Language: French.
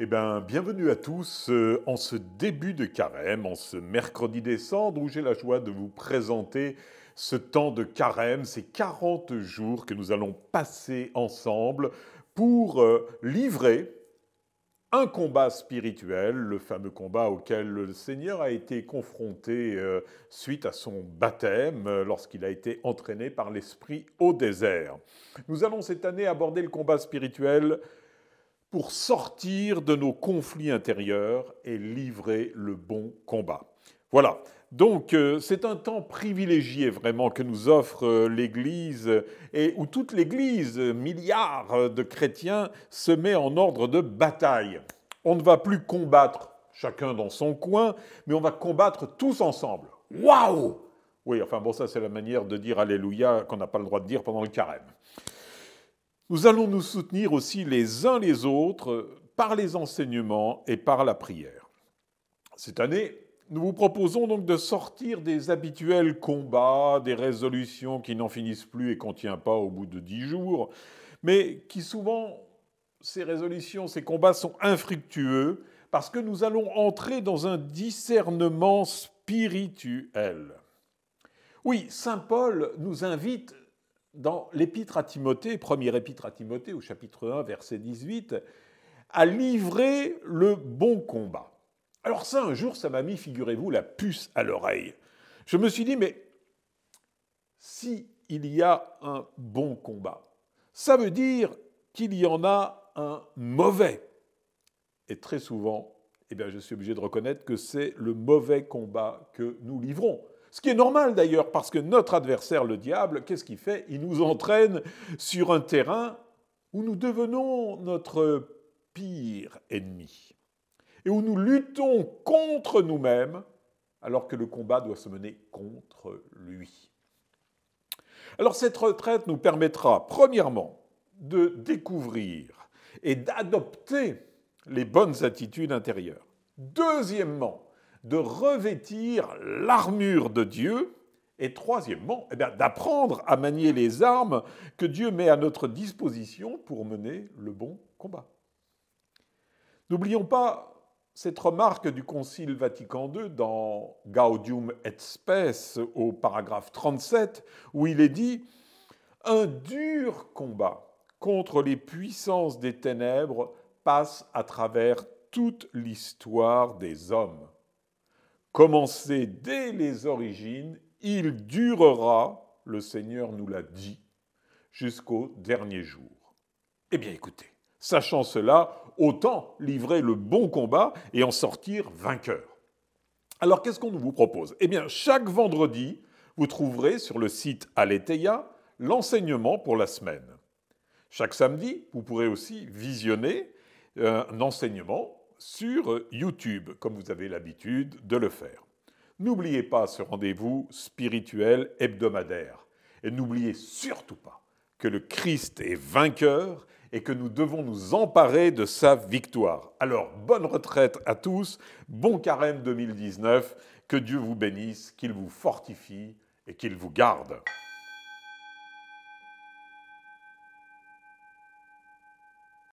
Eh bienvenue à tous euh, en ce début de carême, en ce mercredi décembre, où j'ai la joie de vous présenter ce temps de carême, ces 40 jours que nous allons passer ensemble pour euh, livrer un combat spirituel, le fameux combat auquel le Seigneur a été confronté euh, suite à son baptême lorsqu'il a été entraîné par l'Esprit au désert. Nous allons cette année aborder le combat spirituel pour sortir de nos conflits intérieurs et livrer le bon combat. Voilà. Donc euh, c'est un temps privilégié vraiment que nous offre euh, l'Église et où toute l'Église, milliards de chrétiens, se met en ordre de bataille. On ne va plus combattre chacun dans son coin, mais on va combattre tous ensemble. Waouh Oui, enfin bon, ça c'est la manière de dire Alléluia qu'on n'a pas le droit de dire pendant le carême. Nous allons nous soutenir aussi les uns les autres par les enseignements et par la prière. Cette année, nous vous proposons donc de sortir des habituels combats, des résolutions qui n'en finissent plus et qu'on ne tient pas au bout de dix jours, mais qui souvent, ces résolutions, ces combats sont infructueux parce que nous allons entrer dans un discernement spirituel. Oui, Saint Paul nous invite dans l'épître à Timothée, 1er épître à Timothée au chapitre 1, verset 18, a livré le bon combat. Alors ça, un jour, ça m'a mis, figurez-vous, la puce à l'oreille. Je me suis dit, mais si il y a un bon combat, ça veut dire qu'il y en a un mauvais. Et très souvent, eh bien, je suis obligé de reconnaître que c'est le mauvais combat que nous livrons. Ce qui est normal d'ailleurs, parce que notre adversaire, le diable, qu'est-ce qu'il fait Il nous entraîne sur un terrain où nous devenons notre pire ennemi et où nous luttons contre nous-mêmes alors que le combat doit se mener contre lui. Alors cette retraite nous permettra, premièrement, de découvrir et d'adopter les bonnes attitudes intérieures. Deuxièmement, de revêtir l'armure de Dieu, et troisièmement, eh d'apprendre à manier les armes que Dieu met à notre disposition pour mener le bon combat. N'oublions pas cette remarque du Concile Vatican II dans Gaudium et Spes au paragraphe 37, où il est dit Un dur combat contre les puissances des ténèbres passe à travers toute l'histoire des hommes commencé dès les origines, il durera, le Seigneur nous l'a dit, jusqu'au dernier jour. Eh bien écoutez, sachant cela, autant livrer le bon combat et en sortir vainqueur. Alors qu'est-ce qu'on vous propose Eh bien chaque vendredi, vous trouverez sur le site Aletheia l'enseignement pour la semaine. Chaque samedi, vous pourrez aussi visionner euh, un enseignement sur YouTube, comme vous avez l'habitude de le faire. N'oubliez pas ce rendez-vous spirituel hebdomadaire. Et n'oubliez surtout pas que le Christ est vainqueur et que nous devons nous emparer de sa victoire. Alors, bonne retraite à tous, bon carême 2019, que Dieu vous bénisse, qu'il vous fortifie et qu'il vous garde.